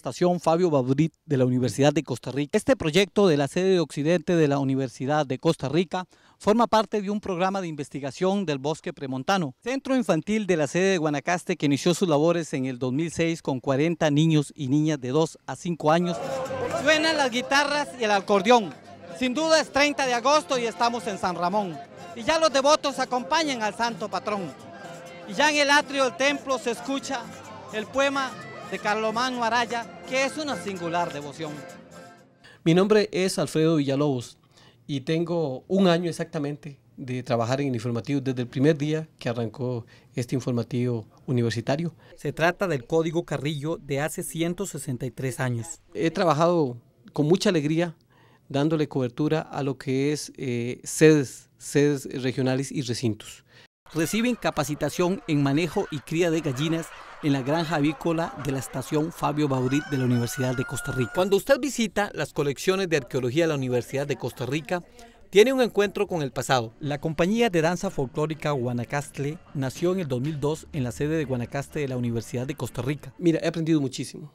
estación Fabio Babrit de la Universidad de Costa Rica. Este proyecto de la sede de Occidente de la Universidad de Costa Rica forma parte de un programa de investigación del bosque premontano, centro infantil de la sede de Guanacaste que inició sus labores en el 2006 con 40 niños y niñas de 2 a 5 años. Suenan las guitarras y el acordeón. Sin duda es 30 de agosto y estamos en San Ramón. Y ya los devotos acompañan al santo patrón. Y ya en el atrio del templo se escucha el poema de Carlomán Araya, que es una singular devoción. Mi nombre es Alfredo Villalobos y tengo un año exactamente de trabajar en el informativo desde el primer día que arrancó este informativo universitario. Se trata del Código Carrillo de hace 163 años. He trabajado con mucha alegría dándole cobertura a lo que es eh, sedes, sedes regionales y recintos. Reciben capacitación en manejo y cría de gallinas en la granja avícola de la estación Fabio Baudit de la Universidad de Costa Rica. Cuando usted visita las colecciones de arqueología de la Universidad de Costa Rica, tiene un encuentro con el pasado. La compañía de danza folclórica Guanacaste nació en el 2002 en la sede de Guanacaste de la Universidad de Costa Rica. Mira, he aprendido muchísimo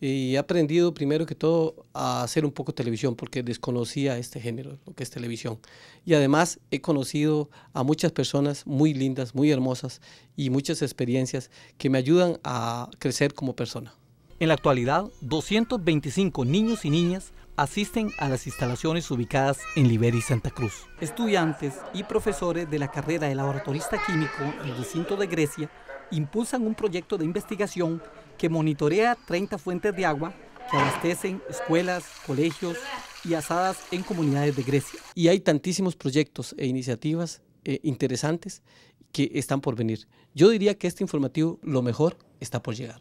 y he aprendido primero que todo a hacer un poco televisión porque desconocía este género, lo que es televisión. Y además he conocido a muchas personas muy lindas, muy hermosas y muchas experiencias que me ayudan a crecer como persona. En la actualidad, 225 niños y niñas asisten a las instalaciones ubicadas en Liberi Santa Cruz. Estudiantes y profesores de la carrera de laboratorista químico en el recinto de Grecia impulsan un proyecto de investigación que monitorea 30 fuentes de agua que abastecen escuelas, colegios y asadas en comunidades de Grecia. Y hay tantísimos proyectos e iniciativas eh, interesantes que están por venir. Yo diría que este informativo lo mejor está por llegar.